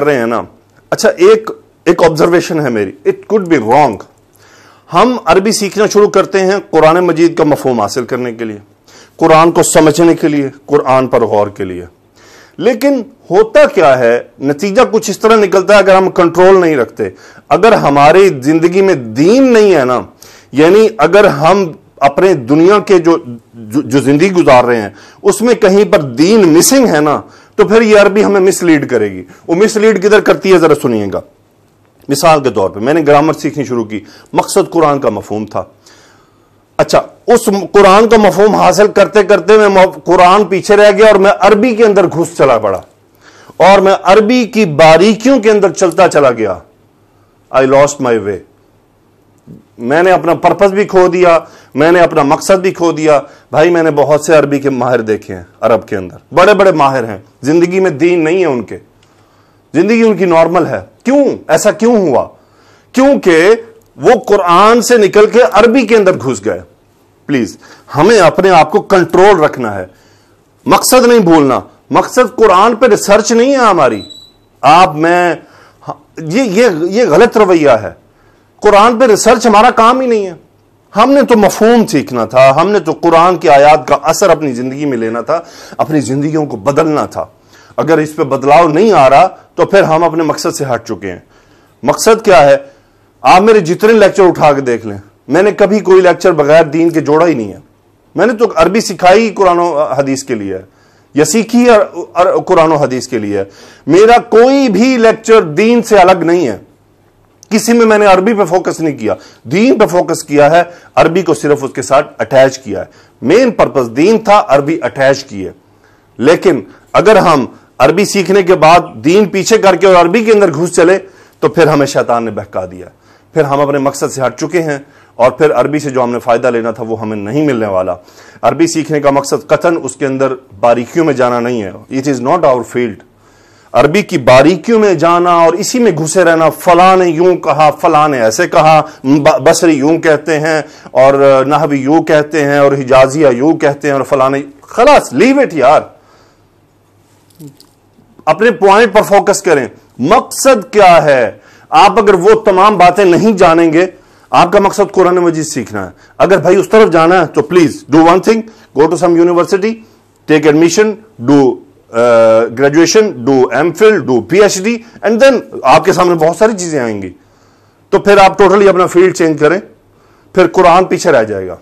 कर रहे हैं ना अच्छा एक एक ऑब्जर्वेशन है मेरी इट कुड बी रॉन्ग हम अरबी सीखना शुरू करते हैं कुरान मजीद का मफहम हासिल करने के लिए कुरान को समझने के लिए कुरान पर गौर के लिए लेकिन होता क्या है नतीजा कुछ इस तरह निकलता है अगर हम कंट्रोल नहीं रखते अगर हमारी जिंदगी में दीन नहीं है ना यानी अगर हम अपने दुनिया के जो जो, जो जिंदगी गुजार रहे हैं उसमें कहीं पर दीन मिसिंग है ना तो फिर ये अरबी हमें मिसलीड करेगी वो मिसलीड किधर करती है ज़रा सुनिएगा मिसाल के तौर पे मैंने ग्रामर सीखनी शुरू की मकसद कुरान का मफहम था अच्छा उस कुरान का मफहम हासिल करते करते मैं कुरान पीछे रह गया और मैं अरबी के अंदर घुस चला पड़ा और मैं अरबी की बारीकियों के अंदर चलता चला गया आई लॉस्ट माई वे मैंने अपना पर्पज़ भी खो दिया मैंने अपना मकसद भी खो दिया भाई मैंने बहुत से अरबी के माहिर देखे हैं अरब के अंदर बड़े बड़े माहिर हैं ज़िंदगी में दीन नहीं है उनके ज़िंदगी उनकी नॉर्मल है क्यों ऐसा क्यों हुआ क्योंकि वो कुरान से निकल के अरबी के अंदर घुस गए प्लीज़ हमें अपने आप को कंट्रोल रखना है मकसद नहीं भूलना मकसद कुरान पर रिसर्च नहीं है हमारी आप मैं ये ये ये गलत रवैया है कुरान पे रिसर्च हमारा काम ही नहीं है हमने तो मफहूम सीखना था हमने तो कुरान की आयात का असर अपनी जिंदगी में लेना था अपनी जिंदगियों को बदलना था अगर इस पर बदलाव नहीं आ रहा तो फिर हम अपने मकसद से हट चुके हैं मकसद क्या है आप मेरे जितने लेक्चर उठा के देख लें मैंने कभी कोई लेक्चर बगैर दीन के जोड़ा ही नहीं है मैंने तो अरबी सिखाई कुरान हदीस के लिए या सीखी कुरान हदीस के लिए मेरा कोई भी लेक्चर दीन से अलग नहीं है किसी में मैंने अरबी पे फोकस नहीं किया दीन पे फोकस किया है अरबी को सिर्फ उसके साथ अटैच किया है मेन पर्पज दीन था अरबी अटैच किए लेकिन अगर हम अरबी सीखने के बाद दीन पीछे करके और अरबी के अंदर घुस चले तो फिर हमें शैतान ने बहका दिया फिर हम अपने मकसद से हट चुके हैं और फिर अरबी से जो हमने फ़ायदा लेना था वो हमें नहीं मिलने वाला अरबी सीखने का मकसद कथन उसके अंदर बारीकियों में जाना नहीं है it is not our field Arabi की बारीकियों में जाना और इसी में घुसे रहना फला ने यूं कहा फला ने ऐसे कहा बसरी यूं कहते हैं और नहवी यूं कहते हैं और हिजाजिया यूं कहते हैं और फला ने खलास लीव इट यार अपने पॉइंट पर फोकस करें मकसद क्या है आप अगर वो तमाम बातें नहीं जानेंगे आपका मकसद कुरान मजीद सीखना है अगर भाई उस तरफ जाना है तो please do one thing go to some university take admission do graduation do M Phil do P H D and then आपके सामने बहुत सारी चीजें आएंगी तो फिर आप टोटली अपना फील्ड चेंज करें फिर कुरान पीछे रह जाएगा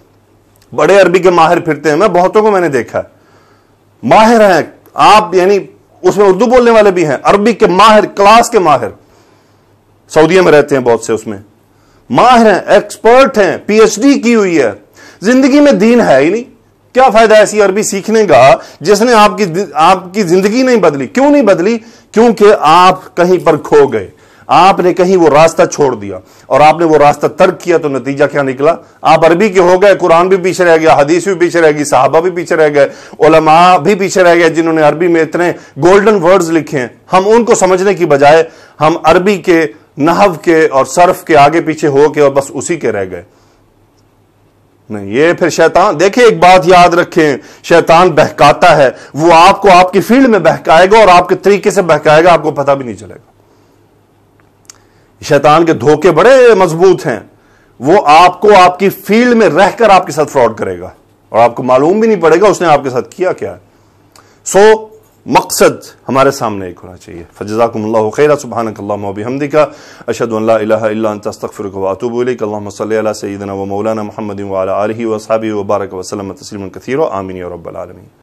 बड़े अरबी के माहिर फिरते हैं मैं बहुतों को मैंने देखा माहिर हैं आप यानी उसमें उर्दू बोलने वाले भी हैं अरबी के माहिर क्लास के माहिर सऊदीया में रहते हैं बहुत से उसमें माहिर हैं एक्सपर्ट हैं पीएचडी की हुई है जिंदगी में दीन है ही नहीं क्या फायदा ऐसी अरबी सीखने का जिसने आपकी आपकी जिंदगी नहीं बदली क्यों नहीं बदली क्योंकि आप कहीं पर खो गए आपने कहीं वो रास्ता छोड़ दिया और आपने वो रास्ता तर्क किया तो नतीजा क्या निकला आप अरबी के हो गए कुरान भी पीछे रह गया हदीस भी पीछे रह गई साहबा भी पीछे रह गए ओलमा भी पीछे रह गए जिन्होंने अरबी में इतने गोल्डन वर्ड्स लिखे हैं हम उनको समझने की बजाय हम अरबी के नहव के और सर्फ के आगे पीछे हो के और बस उसी के रह गए नहीं ये फिर शैतान देखिए एक बात याद रखें शैतान बहकाता है वो आपको आपकी फील्ड में बहकाएगा और आपके तरीके से बहकाएगा आपको पता भी नहीं चलेगा शैतान के धोखे बड़े मजबूत हैं वो आपको आपकी फील्ड में रहकर आपके साथ फ्रॉड करेगा और आपको मालूम भी नहीं पड़ेगा उसने आपके साथ किया क्या है सो so, मकसद हमारे सामने एक होना चाहिए फजाकुमल्ला खैर सुबहानकल्लाबिहमदी का अशदुल्लातूबलिकल्ला सैदना व मौलाना महमदिन महमद वाली वसाबी वबारक वसलम तस्लम कथीर आमिन रबालमी